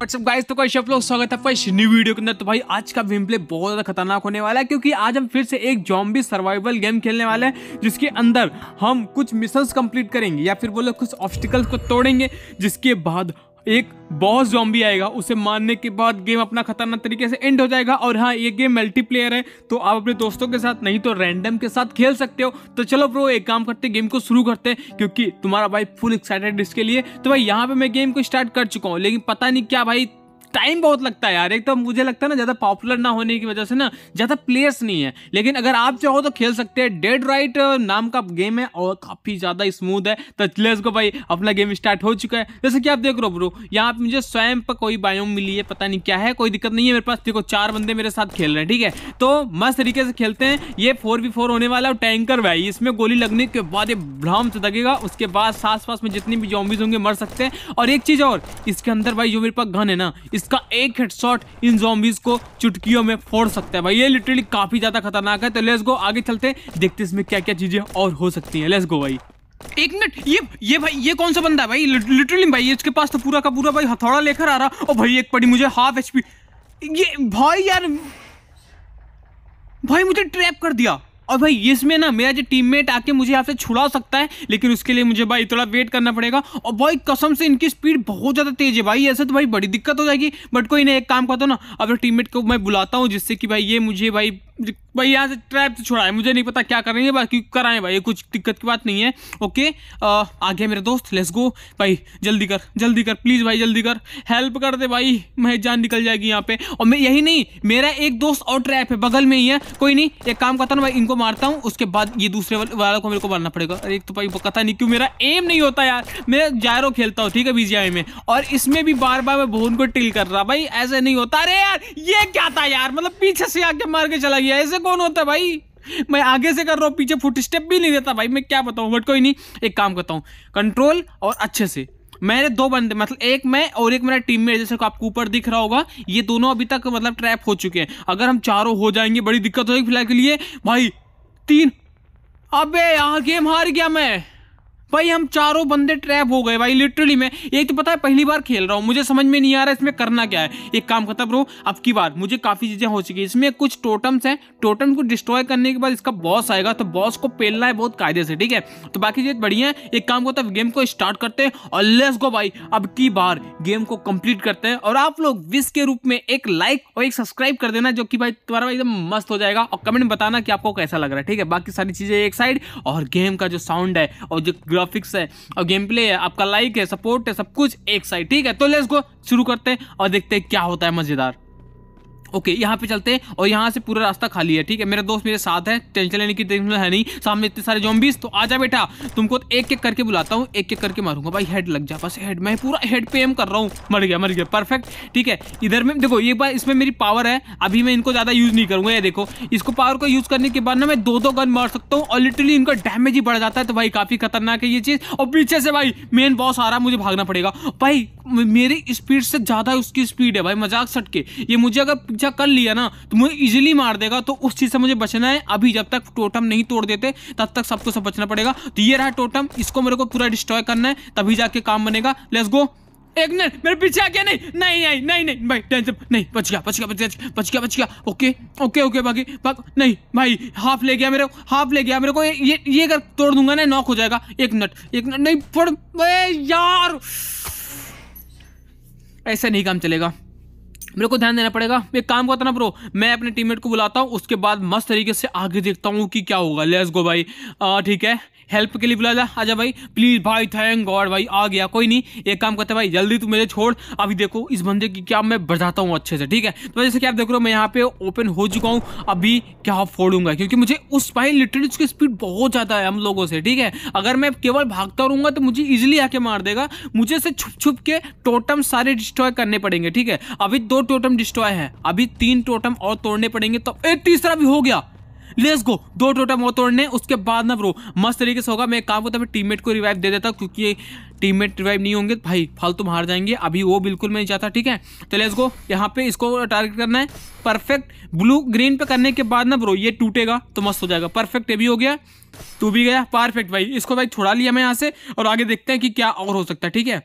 WhatsApp guys तो कैसे आप लोग स्वागत है फर्स्ट न्यू वीडियो के अंदर तो भाई आज का गेम प्ले बहुत ज़्यादा खतरनाक होने वाला है क्योंकि आज हम फिर से एक जॉम्बी सर्वाइवल गेम खेलने वाले हैं जिसके अंदर हम कुछ मिशंस कंप्लीट करेंगे या फिर बोलो कुछ ऑब्स्टिकल्स को तोड़ेंगे जिसके बाद एक बॉस जॉम्बी आएगा उसे मारने के बाद गेम अपना खतरनाक तरीके से एंड हो जाएगा और हाँ ये गेम मल्टीप्लेयर है तो आप अपने दोस्तों के साथ नहीं तो रैंडम के साथ खेल सकते हो तो चलो ब्रो एक काम करते गेम को शुरू करते हैं क्योंकि तुम्हारा भाई फुल एक्साइटेड इसके लिए तो भाई यहाँ पे मैं गेम को स्टार्ट कर चुका हूँ लेकिन पता नहीं क्या भाई टाइम बहुत लगता है यार एक तो मुझे लगता है ना ज़्यादा पॉपुलर ना होने की वजह से ना ज़्यादा प्लेयर्स नहीं है लेकिन अगर आप चाहो तो खेल सकते हैं डेड राइट नाम का गेम है और काफ़ी ज़्यादा स्मूथ है तो चले उसको भाई अपना गेम स्टार्ट हो चुका है जैसे कि आप देख रहे हो ब्रो यहाँ पे मुझे स्वयं पर कोई बायोम मिली है पता नहीं क्या है कोई दिक्कत नहीं है मेरे पास देखो चार बंदे मेरे साथ खेल रहे हैं ठीक है तो मस्त तरीके से खेलते हैं ये फोर वी फोर होने वाला है टैंकर भाई इसमें गोली लगने के बाद ये भ्रम से दगेगा उसके बाद सास पास में जितनी भी जॉम्बीज होंगे मर सकते हैं और एक चीज़ और इसके अंदर भाई जो मेरे पास गन है ना इसका एक हेडशॉट इन जॉम्बीज को चुटकियों में फोड़ सकता है भाई ये लिटरली काफी ज्यादा खतरनाक है तो लेस गो आगे चलते देखते इसमें क्या क्या चीजें और हो सकती है लेस गो भाई एक मिनट ये ये भाई ये कौन सा बंदा है भाई लिटरली भाई इसके पास तो पूरा का पूरा भाई हथौड़ा लेकर आ रहा और भाई एक पड़ी मुझे हाफ एचपी ये भाई यार भाई मुझे ट्रैप कर दिया और भाई इसमें ना मेरा जो टीममेट आके मुझे यहाँ से छुड़ा सकता है लेकिन उसके लिए मुझे भाई थोड़ा वेट करना पड़ेगा और भाई कसम से इनकी स्पीड बहुत ज़्यादा तेज है भाई ऐसे तो भाई बड़ी दिक्कत हो जाएगी बट कोई ना एक काम करता ना अपने टीम को मैं बुलाता हूँ जिससे कि भाई ये मुझे भाई भाई यहाँ से ट्रैप से छोड़ा है मुझे नहीं पता क्या कर रही है बाकी कराएं भाई ये कुछ दिक्कत की बात नहीं है ओके आ, आ गया मेरा दोस्त लेट्स गो भाई जल्दी कर जल्दी कर प्लीज़ भाई जल्दी कर हेल्प कर दे भाई मैं जान निकल जाएगी यहाँ पे और मैं यही नहीं मेरा एक दोस्त और ट्रैप है बगल में ही है कोई नहीं एक काम करता हूँ भाई इनको मारता हूँ उसके बाद ये दूसरे वाला को मेरे को मारना पड़ेगा अरे तो भाई पता नहीं क्यों मेरा एम नहीं होता यार मैं जायरो खेलता हूँ ठीक है बीजीआई में और इसमें भी बार बार मैं भोन को टिल कर रहा भाई ऐसे नहीं होता अरे यार ये क्या था यार मतलब पीछे से आके मार के चला गया भैया ऐसे कौन होता है भाई मैं आगे से कर रहा हूँ पीछे फुट स्टेप भी नहीं देता भाई मैं क्या बताऊँ बट कोई नहीं एक काम करता हूँ कंट्रोल और अच्छे से मेरे दो बंदे मतलब एक मैं और एक मेरा टीम में जैसे आपको ऊपर दिख रहा होगा ये दोनों अभी तक मतलब ट्रैप हो चुके हैं अगर हम चारों हो जाएंगे बड़ी दिक्कत होगी फिलहाल के लिए भाई तीन अबे यार गेम हार गया मैं भाई हम चारों बंदे ट्रैप हो गए भाई लिटरली मैं एक तो पता है पहली बार खेल रहा हूँ मुझे समझ में नहीं आ रहा इसमें करना क्या है एक काम करता ब्रो अब की बार मुझे काफ़ी चीज़ें हो चुकी है इसमें कुछ टोटम्स हैं टोटम को डिस्ट्रॉय करने के बाद इसका बॉस आएगा तो बॉस को पेलना है बहुत कायदे से ठीक है तो बाकी चीज़ बढ़िया है एक काम करता है गेम को स्टार्ट करते हैं और लेस गो भाई अब की बार गेम को कंप्लीट करते हैं और आप लोग विश के रूप में एक लाइक और एक सब्सक्राइब कर देना जो कि भाई तुम्हारा एकदम मस्त हो जाएगा और कमेंट बताना कि आपको कैसा लग रहा है ठीक है बाकी सारी चीज़ें एक साइड और गेम का जो साउंड है और जो ग्राफिक्स है और गेम प्ले है आपका लाइक है सपोर्ट है सब कुछ एक साइड ठीक है तो लेट्स गो शुरू करते हैं और देखते हैं क्या होता है मज़ेदार ओके okay, यहाँ पे चलते हैं और यहाँ से पूरा रास्ता खाली है ठीक है मेरा दोस्त मेरे साथ है टेंशन लेने की टेंशन तो है नहीं सामने इतने सारे जॉम्बीज तो आजा बेटा तुमको एक एक करके बुलाता हूँ एक एक करके मारूंगा भाई हेड लग जा बस हेड मैं पूरा हेड पे एम कर रहा हूँ मर गया मर गया परफेक्ट ठीक है इधर में देखो ये बार इसमें मेरी पावर है अभी मैं इनको ज़्यादा यूज़ नहीं करूँगा ये देखो इसको पावर को यूज़ करने के बाद ना मैं दो दो गन मार सकता हूँ और लिटरली इनका डैमेज ही बढ़ जाता है तो भाई काफ़ी खतरनाक है ये चीज़ और पीछे से भाई मेन बॉस आ रहा है मुझे भागना पड़ेगा भाई मेरी स्पीड से ज़्यादा उसकी स्पीड है भाई मजाक सट के ये मुझे अगर पीछा कर लिया ना तो मुझे इजिली मार देगा तो उस चीज़ से मुझे बचना है अभी जब तक टोटम नहीं तोड़ देते तब तक सबको सब बचना पड़ेगा तो ये रहा टोटम इसको मेरे को पूरा डिस्ट्रॉय करना है तभी जाके काम बनेगा लेस गो एक मिनट मेरे पीछे आ गया नहीं नहीं नहीं नहीं नहीं भाई टेंशन नहीं बच गया बच गया बच गया बच गया बच गया ओके ओके ओके बाकी नहीं भाई हाफ ले गया मेरे को हाफ ले गया मेरे को ये ये अगर तोड़ दूंगा ना नॉक हो जाएगा एक मिनट एक मिनट नहीं पड़ यार ऐसा नहीं काम चलेगा मेरे को ध्यान देना पड़ेगा एक काम करता ना ब्रो मैं अपने टीममेट को बुलाता हूँ उसके बाद मस्त तरीके से आगे देखता हूँ कि क्या होगा लेस गो भाई ठीक है हेल्प के लिए बुला जा आजा भाई प्लीज़ भाई थैंक गॉड भाई आ गया कोई नहीं एक काम करते भाई जल्दी तू मेरे छोड़ अभी देखो इस बंदे की क्या मैं बजाता हूँ अच्छे से ठीक है तो जैसे कि आप देख रहे हो मैं यहाँ पे ओपन हो चुका हूँ अभी क्या फोड़ूंगा क्योंकि मुझे उस भाई लिटरली उसकी स्पीड बहुत ज़्यादा है हम लोगों से ठीक है अगर मैं केवल भागता रहूंगा तो मुझे इजिली आके मार देगा मुझे इसे छुप छुप के टोटम सारे डिस्ट्रॉय करने पड़ेंगे ठीक है अभी दो टोटम डिस्ट्रॉय है अभी तीन टोटम और तोड़ने पड़ेंगे तो एक तीसरा भी हो गया लेट्स गो दो टोटा मोह तोड़ने उसके बाद ना ब्रो मस्त तरीके से होगा मैं काम होता फिर टीममेट को रिवाइव दे देता क्योंकि टीममेट रिवाइव नहीं होंगे भाई फालतू तो हार जाएंगे अभी वो बिल्कुल मैं चाहता ठीक है तो लेट्स गो यहाँ पे इसको टारगेट करना है परफेक्ट ब्लू ग्रीन पे करने के बाद ना ब्रो ये टूटेगा तो मस्त हो जाएगा परफेक्ट ये भी हो गया तू भी गया परफेक्ट भाई इसको भाई छोड़ा लिया मैं यहाँ से और आगे देखते हैं कि क्या और हो सकता है ठीक है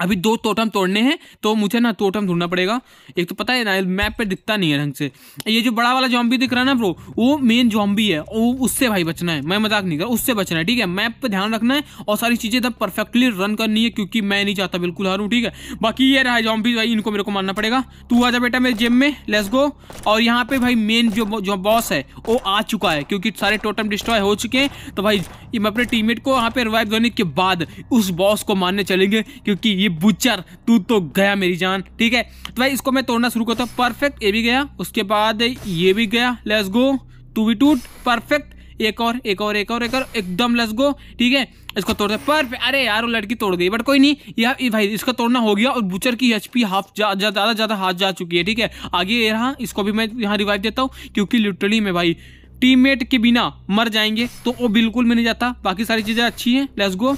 अभी दो टोटम तोड़ने हैं तो मुझे ना टोटम ढूंढना पड़ेगा एक तो पता है ना मैप पे दिखता नहीं है ढंग से ये जो बड़ा वाला जॉम्बी दिख रहा है ना ब्रो वो मेन जॉम्बी है वो उससे भाई बचना है मैं मजाक नहीं कर उससे बचना है ठीक है मैप पे ध्यान रखना है और सारी चीज़ें एकदम परफेक्टली रन करनी है क्योंकि मैं नहीं चाहता बिल्कुल हारूँ ठीक है बाकी ये रहा जॉम्बी भाई इनको मेरे को मानना पड़ेगा तू आ जा बेटा मेरे जिम में लेस गो और यहाँ पे भाई मेन जो जो बॉस है वो आ चुका है क्योंकि सारे टोटम डिस्ट्रॉय हो चुके हैं तो भाई मैं अपने टीम को यहाँ पे रिवाइव करने के बाद उस बॉस को मानने चलेंगे क्योंकि ये बुचर तू तो गया मेरी जान ठीक है तो भाई इसको मैं तोड़ना शुरू करता हूँ परफेक्ट ये भी गया उसके बाद ये भी गया लेस गो टू वी टूट परफेक्ट एक और एक और एक और एक और एकदम लस गो ठीक है इसको तोड़ दे पर अरे यार वो लड़की तोड़ गई बट कोई नहीं यार भाई इसका तोड़ना हो गया और बुचर की एच पी हाफ ज़्यादा जा, जा, ज़्यादा हाथ जा चुकी है ठीक है आगे ये रहा इसको भी मैं यहाँ रिवाइव देता हूँ क्योंकि लिटरली मैं भाई टीममेट के बिना मर जाएंगे तो वो बिल्कुल मैं नहीं जाता बाकी सारी चीज़ें अच्छी हैं लेट्स गो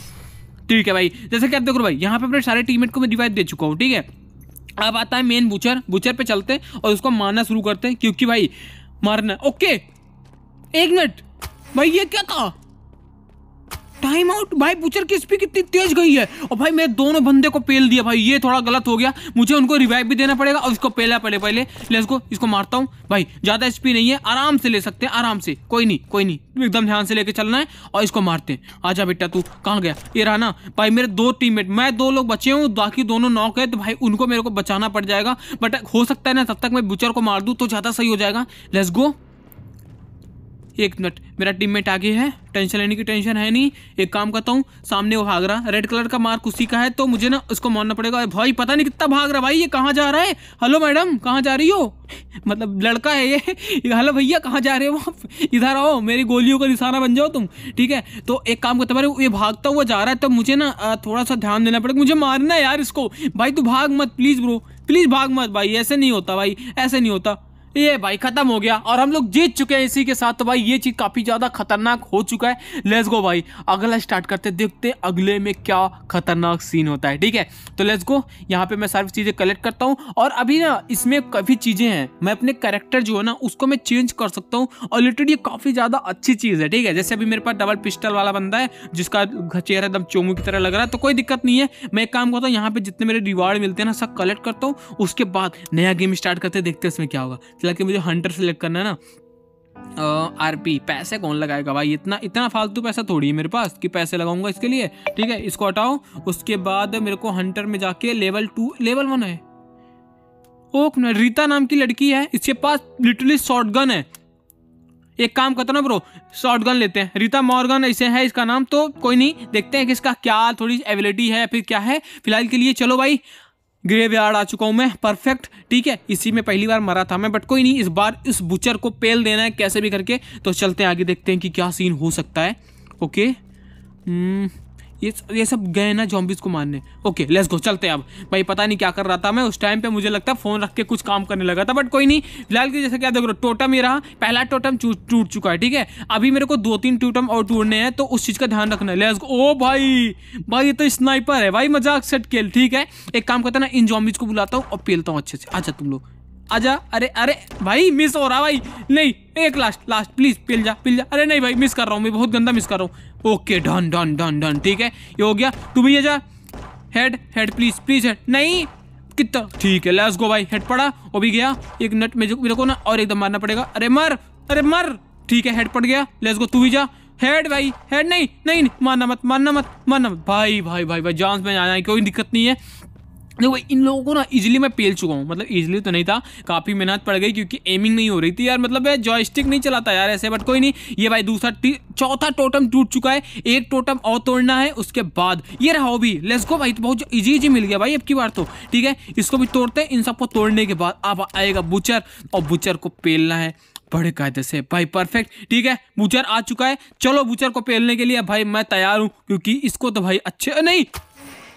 ठीक है भाई जैसे कि आप देखो भाई यहाँ पे अपने सारे टीममेट को मैं रिवाइव दे चुका हूँ ठीक है अब आता है मेन बुचर बुचर पे चलते हैं और उसको मारना शुरू करते हैं क्योंकि भाई मारना ओके एक मिनट भाई ये क्या था टाइम आउट भाई बुचर की स्पीड कितनी तेज गई है और भाई मेरे दोनों बंदे को पेल दिया भाई ये थोड़ा गलत हो गया मुझे उनको रिवाइव भी देना पड़ेगा और इसको पहला पहले पहले लेट्स इसको मारता हूँ भाई ज़्यादा स्पीड नहीं है आराम से ले सकते हैं आराम से कोई नहीं कोई नहीं एकदम ध्यान से लेके चलना है और इसको मारते हैं जा बेटा तू कहाँ गया ये रहा ना भाई मेरे दो टीममेट मैं दो लोग बचे हूँ बाकी दोनों नौ है तो भाई उनको मेरे को बचाना पड़ जाएगा बट हो सकता है ना तब तक मैं बुचर को मार दूँ तो ज़्यादा सही हो जाएगा लेट्स गो एक मिनट मेरा टीममेट आगे है टेंशन लेने की टेंशन है नहीं एक काम करता हूँ सामने वो भाग रहा रेड कलर का मार्क उसी का है तो मुझे ना उसको मानना पड़ेगा भाई पता नहीं कितना भाग रहा भाई ये कहाँ जा रहा है हेलो मैडम कहाँ जा रही हो मतलब लड़का है ये हेलो भैया कहाँ जा रहे हो आप इधर आओ मेरी गोलियों का निशाना बन जाओ तुम ठीक है तो एक काम करते भाई ये भागता हुआ जा रहा है तो मुझे ना थोड़ा सा ध्यान देना पड़ेगा मुझे मारना है यार इसको भाई तू भाग मत प्लीज़ ब्रो प्लीज़ भाग मत भाई ऐसे नहीं होता भाई ऐसे नहीं होता ये भाई खत्म हो गया और हम लोग जीत चुके हैं इसी के साथ तो भाई ये चीज काफी ज्यादा खतरनाक हो चुका है लेट्स गो भाई अगला स्टार्ट करते देखते अगले में क्या खतरनाक सीन होता है ठीक है तो लेट्स गो यहाँ पे मैं सारी चीजें कलेक्ट करता हूँ और अभी ना इसमें काफी चीजें हैं मैं अपने कैरेक्टर जो है ना उसको मैं चेंज कर सकता हूँ और लिटरली ये काफी ज्यादा अच्छी चीज है ठीक है जैसे अभी मेरे पास डबल पिस्टल वाला बंदा है जिसका चेहरा एकदम चोमू की तरह लग रहा है तो कोई दिक्कत नहीं है मैं एक काम करता हूँ यहाँ पे जितने मेरे रिवार्ड मिलते हैं ना सब कलेक्ट करता हूँ उसके बाद नया गेम स्टार्ट करते देखते इसमें क्या होगा चला मुझे हंटर सेलेक्ट करना है ना आर पी पैसे कौन लगाएगा भाई इतना इतना फालतू पैसा थोड़ी है मेरे पास कि पैसे लगाऊंगा इसके लिए ठीक है इसको हटाओ उसके बाद मेरे को हंटर में जाके लेवल टू लेवल वन है ओक न रीता नाम की लड़की है इसके पास लिटरली शॉर्ट गन है एक काम करता ना ब्रो शॉर्ट गन लेते हैं रीता मॉर्गन ऐसे है इसका नाम तो कोई नहीं देखते हैं कि इसका क्या थोड़ी एबिलिटी है फिर क्या है फिलहाल के लिए चलो भाई ग्रेवयार्ड आ चुका हूँ मैं परफेक्ट ठीक है इसी में पहली बार मरा था मैं बट कोई नहीं इस बार इस बुचर को पेल देना है कैसे भी करके तो चलते हैं आगे देखते हैं कि क्या सीन हो सकता है ओके hmm। ये ये सब गए ना जॉम्बिस को मारने ओके लेट्स गो चलते हैं अब भाई पता नहीं क्या कर रहा था मैं उस टाइम पे मुझे लगता है फ़ोन रख के कुछ काम करने लगा था बट कोई नहीं फिलहाल की जैसे क्या देख रहे हो टोटम ये रहा पहला टोटम टूट चुका है ठीक है अभी मेरे को दो तीन टोटम और टूटने हैं तो उस चीज़ का ध्यान रखना लेट्स गो ओ भाई भाई ये तो स्नाइपर है भाई मजाक सेट खेल ठीक है एक काम करता ना इन जॉम्बिस को बुलाता हूँ और पेलता हूँ अच्छे से अच्छा तुम लोग आजा अरे अरे भाई मिस हो रहा भाई नहीं एक लास्ट लास्ट प्लीज पिल जा पिल जा अरे नहीं भाई मिस कर रहा हूँ मैं बहुत गंदा मिस कर रहा हूँ okay done done done done ठीक है ये हो गया तू भी आजा head head please please head नहीं कितना ठीक है लेट्स गो भाई हेड पड़ा वो भी गया एक नट में मेरे को ना और एकदम मारना पड़ेगा अरे मर अरे मर ठीक है हेड पड़ गया लेट्स गो तू भी जा हेड भाई हेड नहीं नहीं मारना मत मारना मत मारना मत भाई भाई भाई भाई जान में आना कोई दिक्कत नहीं है देखो इन लोगों को ना इजीली मैं पेल चुका हूँ मतलब इजीली तो नहीं था काफ़ी मेहनत पड़ गई क्योंकि एमिंग नहीं हो रही थी यार मतलब मैं जॉयस्टिक नहीं चलाता यार ऐसे बट कोई नहीं ये भाई दूसरा चौथा टोटम टूट चुका है एक टोटम और तोड़ना है उसके बाद ये रहा भी लेट्स गो भाई तो बहुत ईजी ईजी मिल गया भाई अब की बार तो ठीक है इसको भी तोड़ते हैं इन सबको तोड़ने के बाद अब आएगा बुचर और बुचर को पेलना है बड़े कायदे से भाई परफेक्ट ठीक है बुचर आ चुका है चलो बुचर को पेलने के लिए भाई मैं तैयार हूँ क्योंकि इसको तो भाई अच्छे नहीं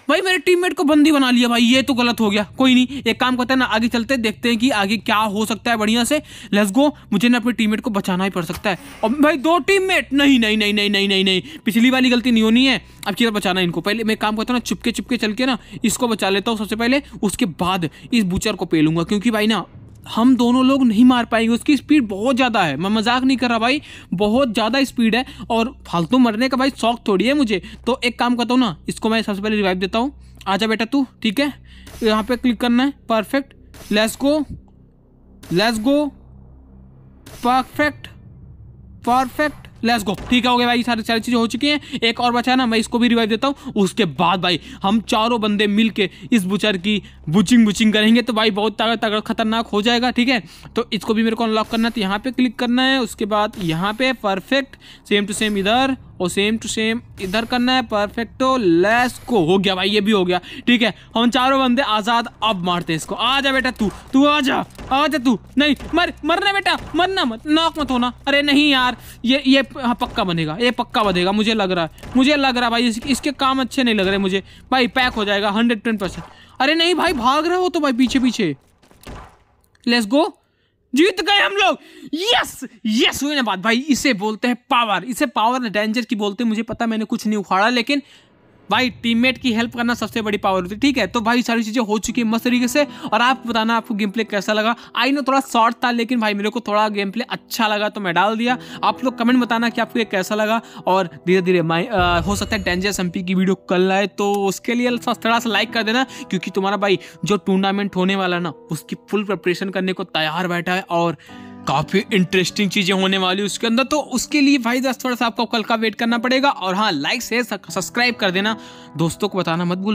भाई मेरे टीममेट को बंदी बना लिया भाई ये तो गलत हो गया कोई नहीं एक काम करते हैं ना आगे चलते देखते हैं कि आगे क्या हो सकता है बढ़िया से लेट्स गो मुझे ना अपने टीममेट को बचाना ही पड़ सकता है और भाई दो टीममेट नहीं नहीं नहीं नहीं नहीं नहीं नहीं पिछली वाली गलती नहीं होनी है अब चीज़ बचाना इनको पहले मैं काम करता हूँ ना चुपके चुपके चल के ना इसको बचा लेता हूँ सबसे पहले उसके बाद इस बूचर को पे लूंगा क्योंकि भाई ना हम दोनों लोग नहीं मार पाएंगे उसकी स्पीड बहुत ज़्यादा है मैं मजाक नहीं कर रहा भाई बहुत ज़्यादा स्पीड है और फालतू मरने का भाई शौक थोड़ी है मुझे तो एक काम करता हूँ ना इसको मैं सबसे पहले रिवाइव देता हूँ आजा बेटा तू ठीक है यहाँ पे क्लिक करना है perfect let's go let's go perfect perfect let's go ठीक है हो गया भाई सारी सारी चीज़ें हो चुकी हैं एक और बचा है ना मैं इसको भी रिवाइव देता हूँ उसके बाद भाई हम चारों बंदे मिल के इस बुचर की बुचिंग बुचिंग करेंगे तो भाई बहुत ताकत ताकत खतरनाक हो जाएगा ठीक है तो इसको भी मेरे को अनलॉक करना तो यहाँ पर क्लिक करना है उसके बाद यहाँ पे परफेक्ट सेम टू सेम इधर और सेम टू सेम इधर करना है परफेक्टो लेस को हो गया भाई ये भी हो गया ठीक है हम चारों बंदे आज़ाद अब मारते हैं इसको आ जा बेटा तू तू आ जा आ जा तू नहीं मर मरना बेटा मरना मत नॉक मत होना अरे नहीं यार ये ये हाँ पक्का बनेगा ये पक्का बनेगा मुझे लग रहा है मुझे लग रहा है भाई इस, इसके काम अच्छे नहीं लग रहे मुझे भाई पैक हो जाएगा हंड्रेड टेन परसेंट अरे नहीं भाई भाग रहे हो तो भाई पीछे पीछे लेट्स गो जीत गए हम लोग यस यस हुई ना बात भाई इसे बोलते हैं पावर इसे पावर डेंजर की बोलते हैं मुझे पता मैंने कुछ नहीं उखाड़ा लेकिन भाई टीममेट की हेल्प करना सबसे बड़ी पावर होती है ठीक है तो भाई सारी चीज़ें हो चुकी है मस्त तरीके से और आप बताना आपको गेम प्ले कैसा लगा आई नो थोड़ा शॉर्ट था लेकिन भाई मेरे को थोड़ा गेम प्ले अच्छा लगा तो मैं डाल दिया आप लोग कमेंट बताना कि आपको ये कैसा लगा और धीरे धीरे माई हो सकता है डेंजरस एम की वीडियो कल आए तो उसके लिए थोड़ा सा लाइक कर देना क्योंकि तुम्हारा भाई जो टूर्नामेंट होने वाला ना उसकी फुल प्रिपरेशन करने को तैयार बैठा है और काफ़ी इंटरेस्टिंग चीज़ें होने वाली है उसके अंदर तो उसके लिए भाई दस थोड़ा सा आपको कल का वेट करना पड़ेगा और हाँ लाइक शेयर सब्सक्राइब कर देना दोस्तों को बताना मत भूल